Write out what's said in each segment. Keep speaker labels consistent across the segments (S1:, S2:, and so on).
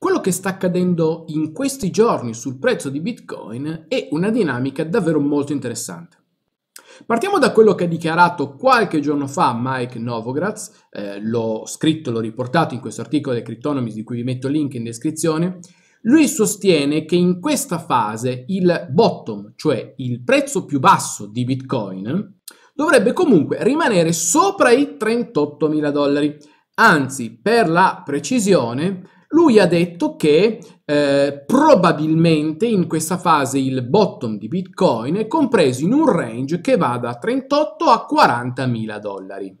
S1: Quello che sta accadendo in questi giorni sul prezzo di Bitcoin è una dinamica davvero molto interessante. Partiamo da quello che ha dichiarato qualche giorno fa Mike Novogratz, eh, l'ho scritto, l'ho riportato in questo articolo di Cryptonomist di cui vi metto il link in descrizione. Lui sostiene che in questa fase il bottom, cioè il prezzo più basso di Bitcoin, dovrebbe comunque rimanere sopra i 38.000 dollari. Anzi, per la precisione, lui ha detto che eh, probabilmente in questa fase il bottom di Bitcoin è compreso in un range che va da 38 a 40 mila dollari.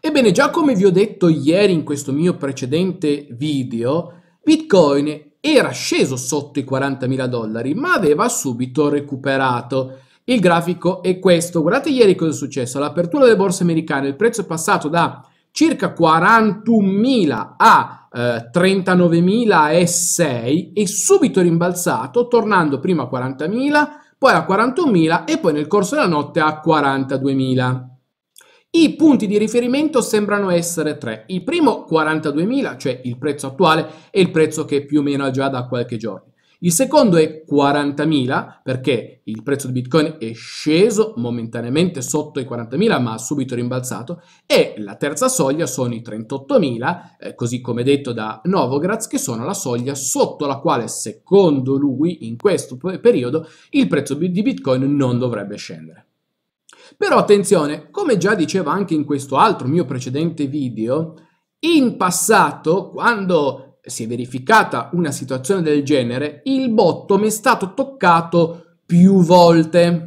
S1: Ebbene, già come vi ho detto ieri in questo mio precedente video, Bitcoin era sceso sotto i 40 mila dollari, ma aveva subito recuperato. Il grafico è questo. Guardate ieri cosa è successo. All'apertura delle borse americane il prezzo è passato da circa 41.000 a eh, 39.006 e subito rimbalzato, tornando prima a 40.000, poi a 41.000 e poi nel corso della notte a 42.000. I punti di riferimento sembrano essere tre. Il primo 42.000, cioè il prezzo attuale, e il prezzo che più o meno ha già da qualche giorno. Il secondo è 40.000 perché il prezzo di Bitcoin è sceso momentaneamente sotto i 40.000 ma ha subito rimbalzato e la terza soglia sono i 38.000, eh, così come detto da Novogratz, che sono la soglia sotto la quale secondo lui in questo periodo il prezzo di Bitcoin non dovrebbe scendere. Però attenzione, come già diceva anche in questo altro mio precedente video, in passato, quando si è verificata una situazione del genere, il bottom è stato toccato più volte.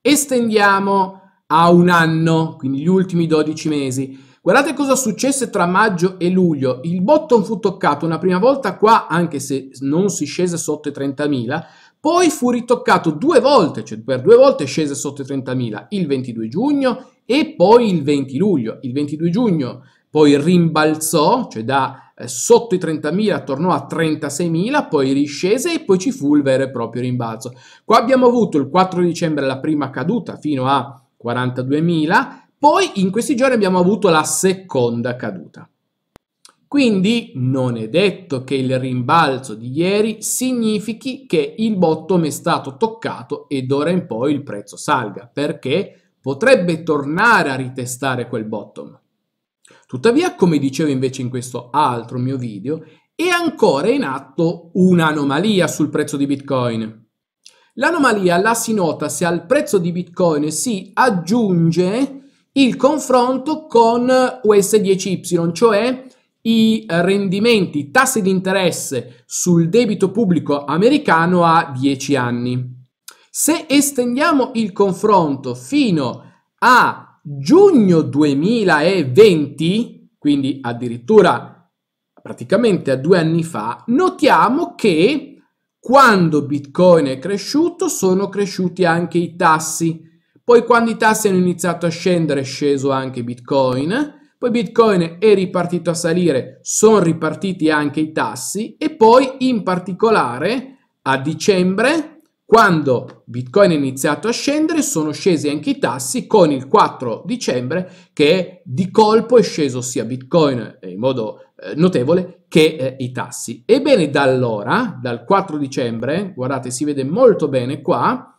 S1: Estendiamo a un anno, quindi gli ultimi 12 mesi. Guardate cosa successe tra maggio e luglio. Il bottom fu toccato una prima volta qua, anche se non si scese sotto i 30.000, poi fu ritoccato due volte, cioè per due volte scese sotto i 30.000, il 22 giugno e poi il 20 luglio. Il 22 giugno poi rimbalzò, cioè da eh, sotto i 30.000 tornò a 36.000, poi riscese e poi ci fu il vero e proprio rimbalzo. Qua abbiamo avuto il 4 dicembre la prima caduta fino a 42.000, poi in questi giorni abbiamo avuto la seconda caduta. Quindi non è detto che il rimbalzo di ieri significhi che il bottom è stato toccato ed ora in poi il prezzo salga, perché potrebbe tornare a ritestare quel bottom. Tuttavia, come dicevo invece in questo altro mio video, è ancora in atto un'anomalia sul prezzo di Bitcoin. L'anomalia la si nota se al prezzo di Bitcoin si aggiunge il confronto con US10Y, cioè i rendimenti, i tassi di interesse sul debito pubblico americano a 10 anni. Se estendiamo il confronto fino a giugno 2020, quindi addirittura praticamente a due anni fa, notiamo che quando Bitcoin è cresciuto sono cresciuti anche i tassi. Poi quando i tassi hanno iniziato a scendere è sceso anche Bitcoin. Poi Bitcoin è ripartito a salire, sono ripartiti anche i tassi e poi in particolare a dicembre quando Bitcoin ha iniziato a scendere sono scesi anche i tassi con il 4 dicembre che di colpo è sceso sia Bitcoin eh, in modo eh, notevole che eh, i tassi. Ebbene da allora, dal 4 dicembre, guardate si vede molto bene qua,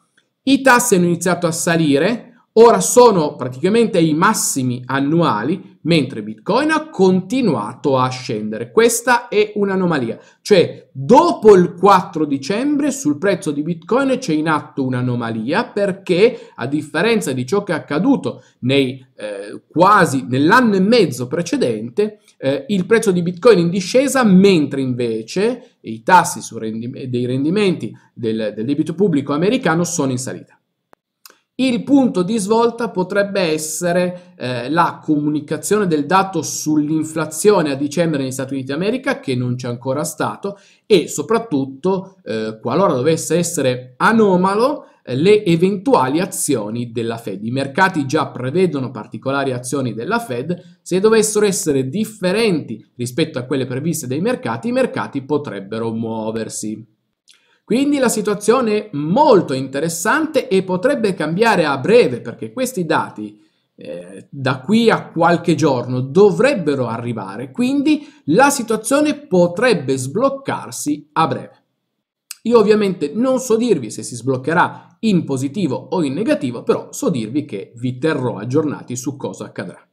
S1: i tassi hanno iniziato a salire Ora sono praticamente ai massimi annuali, mentre Bitcoin ha continuato a scendere. Questa è un'anomalia, cioè dopo il 4 dicembre sul prezzo di Bitcoin c'è in atto un'anomalia perché a differenza di ciò che è accaduto nei, eh, quasi nell'anno e mezzo precedente, eh, il prezzo di Bitcoin in discesa, mentre invece i tassi rendi dei rendimenti del, del debito pubblico americano sono in salita. Il punto di svolta potrebbe essere eh, la comunicazione del dato sull'inflazione a dicembre negli Stati Uniti d'America, che non c'è ancora stato, e soprattutto, eh, qualora dovesse essere anomalo, eh, le eventuali azioni della Fed. I mercati già prevedono particolari azioni della Fed, se dovessero essere differenti rispetto a quelle previste dai mercati, i mercati potrebbero muoversi. Quindi la situazione è molto interessante e potrebbe cambiare a breve perché questi dati eh, da qui a qualche giorno dovrebbero arrivare, quindi la situazione potrebbe sbloccarsi a breve. Io ovviamente non so dirvi se si sbloccherà in positivo o in negativo, però so dirvi che vi terrò aggiornati su cosa accadrà.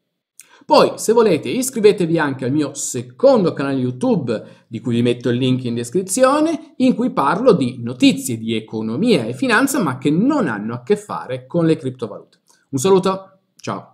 S1: Poi, se volete, iscrivetevi anche al mio secondo canale YouTube, di cui vi metto il link in descrizione, in cui parlo di notizie di economia e finanza, ma che non hanno a che fare con le criptovalute. Un saluto, ciao!